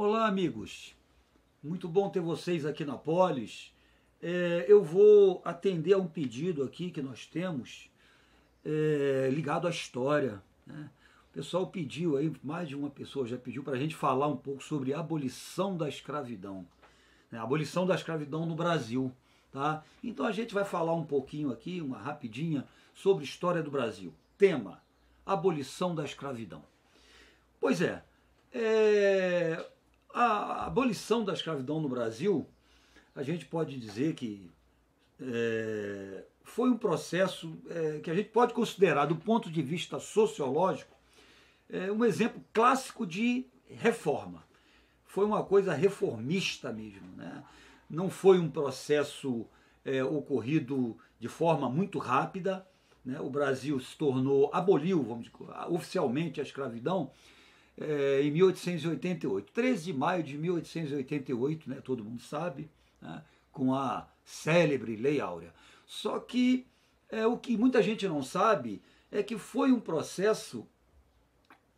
Olá, amigos. Muito bom ter vocês aqui na Polis. É, eu vou atender a um pedido aqui que nós temos é, ligado à história. Né? O pessoal pediu aí, mais de uma pessoa já pediu para a gente falar um pouco sobre a abolição da escravidão. Né? A abolição da escravidão no Brasil. Tá? Então a gente vai falar um pouquinho aqui, uma rapidinha, sobre história do Brasil. Tema: abolição da escravidão. Pois é, é abolição da escravidão no Brasil, a gente pode dizer que é, foi um processo é, que a gente pode considerar, do ponto de vista sociológico, é, um exemplo clássico de reforma. Foi uma coisa reformista mesmo. Né? Não foi um processo é, ocorrido de forma muito rápida. Né? O Brasil se tornou, aboliu, vamos dizer, oficialmente a escravidão eh, em 1888, 13 de maio de 1888, né, todo mundo sabe, né, com a célebre Lei Áurea. Só que é, o que muita gente não sabe é que foi um processo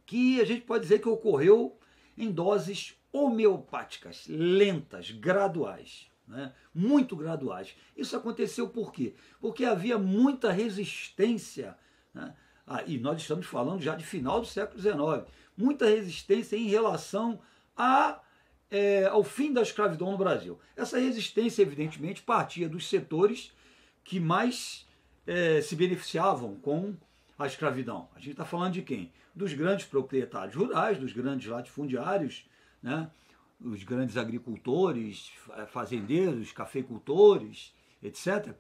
que a gente pode dizer que ocorreu em doses homeopáticas, lentas, graduais. Né? muito graduais. Isso aconteceu por quê? Porque havia muita resistência. Né? Ah, e nós estamos falando já de final do século XIX muita resistência em relação a, é, ao fim da escravidão no Brasil. Essa resistência, evidentemente, partia dos setores que mais é, se beneficiavam com a escravidão. A gente está falando de quem? Dos grandes proprietários rurais, dos grandes latifundiários, né? os grandes agricultores, fazendeiros, cafeicultores, etc.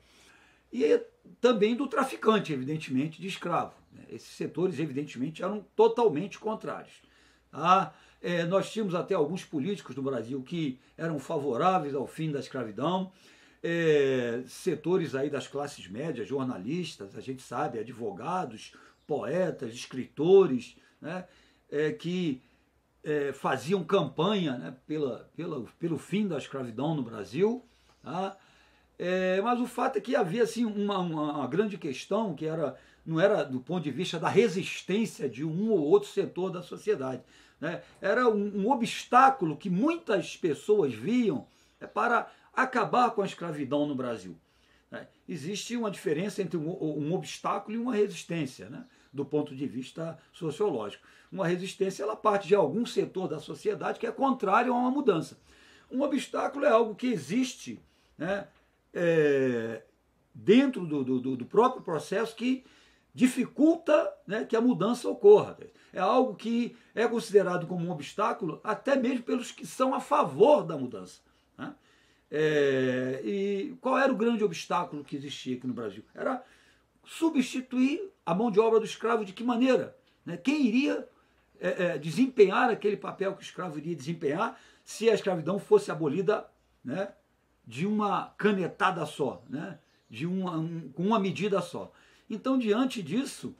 E também do traficante, evidentemente, de escravo. Esses setores, evidentemente, eram totalmente contrários. Tá? é, nós tínhamos até alguns políticos do Brasil que eram favoráveis ao fim da escravidão, é, setores aí das classes médias, jornalistas, a gente sabe, advogados, poetas, escritores, né, é, que é, faziam campanha né, pela, pela, pelo fim da escravidão no Brasil. Tá? É, mas o fato é que havia assim, uma, uma grande questão que era não era do ponto de vista da resistência de um ou outro setor da sociedade. Né? Era um, um obstáculo que muitas pessoas viam né, para acabar com a escravidão no Brasil. Né? Existe uma diferença entre um, um, obstáculo e uma resistência, né? do ponto de vista sociológico. Uma resistência ela parte de algum setor da sociedade que é contrário a uma mudança. Um obstáculo é algo que existe né? É, dentro do, do, do próprio processo que dificulta né, que a mudança ocorra. É algo que é considerado como um obstáculo até mesmo pelos que são a favor da mudança. Né? É, e qual era o grande obstáculo que existia aqui no Brasil? Era substituir a mão de obra do escravo de que maneira? Né? Quem iria é, é, desempenhar aquele papel que o escravo iria desempenhar se a escravidão fosse abolida né, de uma canetada só, né, de uma, um, com uma medida só? Então, diante disso,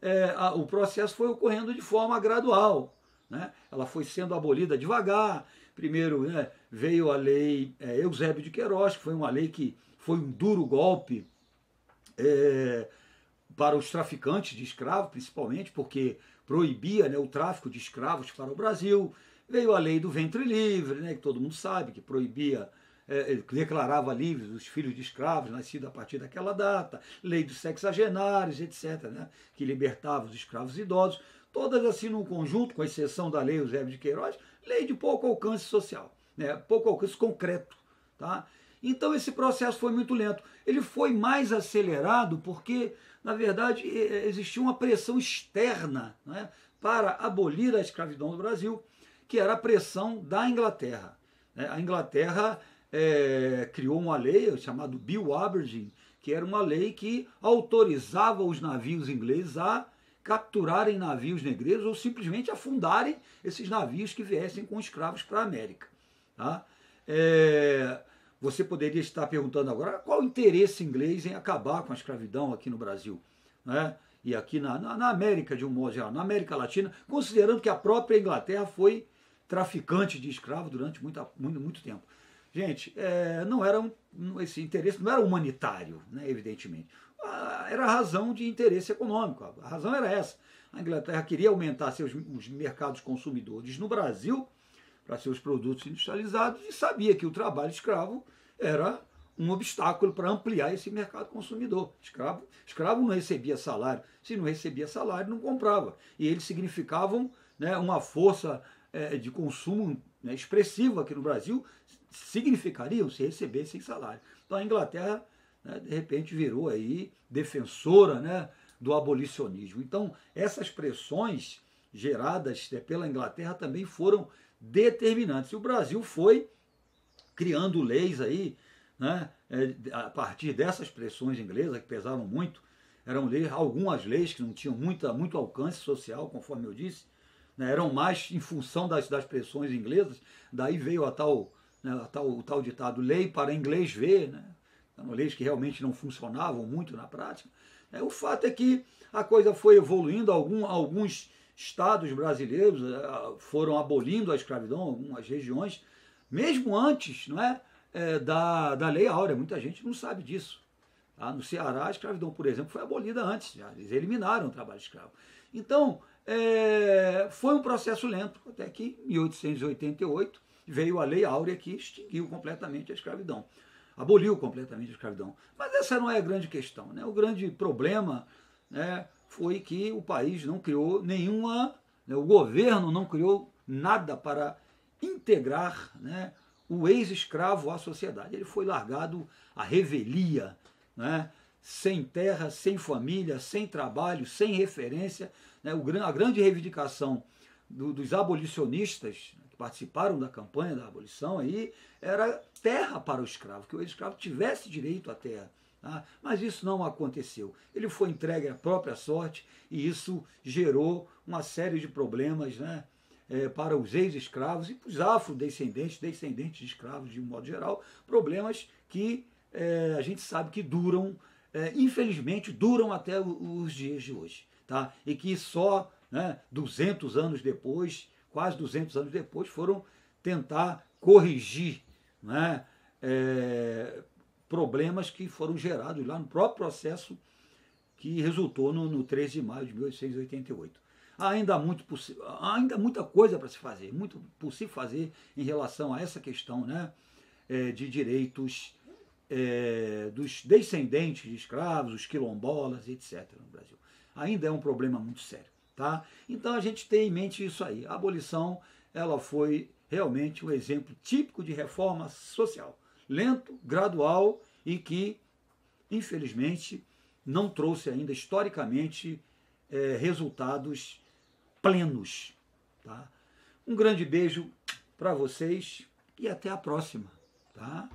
é, a, o processo foi ocorrendo de forma gradual. Né? Ela foi sendo abolida devagar. Primeiro né, veio a lei é, Eusébio de Queiroz, que foi uma lei que foi um duro golpe é, para os traficantes de escravos, principalmente, porque proibia né, o tráfico de escravos para o Brasil. Veio a lei do ventre livre, né, que todo mundo sabe, que proibia é, é, declarava livres os filhos de escravos nascidos a partir daquela data, lei dos sexagenários, etc., né, que libertava os escravos idosos, todas assim num conjunto, com exceção da lei Eusébio de Queiroz, lei de pouco alcance social, né, pouco alcance concreto. Tá? Então esse processo foi muito lento. Ele foi mais acelerado porque, na verdade, existia uma pressão externa né, para abolir a escravidão no Brasil, que era a pressão da Inglaterra. Né. A Inglaterra é, criou uma lei chamada Bill Aberdeen, que era uma lei que autorizava os navios ingleses a capturarem navios negreiros ou simplesmente afundarem esses navios que viessem com escravos para a América. Tá? É, você poderia estar perguntando agora qual o interesse inglês em acabar com a escravidão aqui no Brasil, né? e aqui na, na, na América de um modo geral, na América Latina, considerando que a própria Inglaterra foi traficante de escravos durante muita muito, muito tempo. Gente, é, não era um, esse interesse não era humanitário, né, evidentemente. Ah, era razão de interesse econômico. A razão era essa. A Inglaterra queria aumentar seus os mercados consumidores no Brasil para seus produtos industrializados e sabia que o trabalho escravo era um obstáculo para ampliar esse mercado consumidor. Escravo, escravo não recebia salário. Se não recebia salário, não comprava. E eles significavam né, uma força é, de consumo né, expressivo aqui no Brasil significariam se recebessem salário. Então a Inglaterra, né, de repente, virou aí defensora né, do abolicionismo. Então essas pressões geradas né, pela Inglaterra também foram determinantes. E o Brasil foi criando leis aí, né, é, a partir dessas pressões inglesas que pesaram muito, eram leis, algumas leis que não tinham muita, muito alcance social, conforme eu disse, né, eram mais em função das, das pressões inglesas, daí veio a tal, né, a tal, o tal ditado lei para inglês ver, né, eram leis que realmente não funcionavam muito na prática. Né, o fato é que a coisa foi evoluindo, algum, alguns estados brasileiros é, foram abolindo a escravidão, algumas regiões, mesmo antes não é, é da, da Lei Áurea, muita gente não sabe disso. Tá? No Ceará, a escravidão, por exemplo, foi abolida antes, já. eles eliminaram o trabalho escravo. Então, é, foi um processo lento, até que em 1888 veio a Lei Áurea que extinguiu completamente a escravidão, aboliu completamente a escravidão. Mas essa não é a grande questão. Né? O grande problema né, foi que o país não criou nenhuma, né, o governo não criou nada para integrar né, o ex-escravo à sociedade. Ele foi largado à revelia. Né? sem terra, sem família, sem trabalho, sem referência. Né? O, a grande reivindicação do, dos abolicionistas né, que participaram da campanha da abolição aí era terra para o escravo, que o escravo tivesse direito à terra. Tá? Mas isso não aconteceu. Ele foi entregue à própria sorte e isso gerou uma série de problemas né, é, para os ex-escravos e para os afrodescendentes, descendentes de escravos de um modo geral, problemas que é, a gente sabe que duram é, infelizmente, duram até os dias de hoje. Tá? E que só né, 200 anos depois, quase 200 anos depois, foram tentar corrigir né, é, problemas que foram gerados lá no próprio processo que resultou no, no 13 de maio de 1888. Ainda, há muito ainda muita coisa para se fazer, muito por se fazer em relação a essa questão né, é, de direitos é, dos descendentes de escravos, os quilombolas, etc., no Brasil. Ainda é um problema muito sério. Tá? Então a gente tem em mente isso aí. A abolição ela foi realmente um exemplo típico de reforma social, lento, gradual e que, infelizmente, não trouxe ainda historicamente é, resultados plenos. Tá? Um grande beijo para vocês e até a próxima. Tá?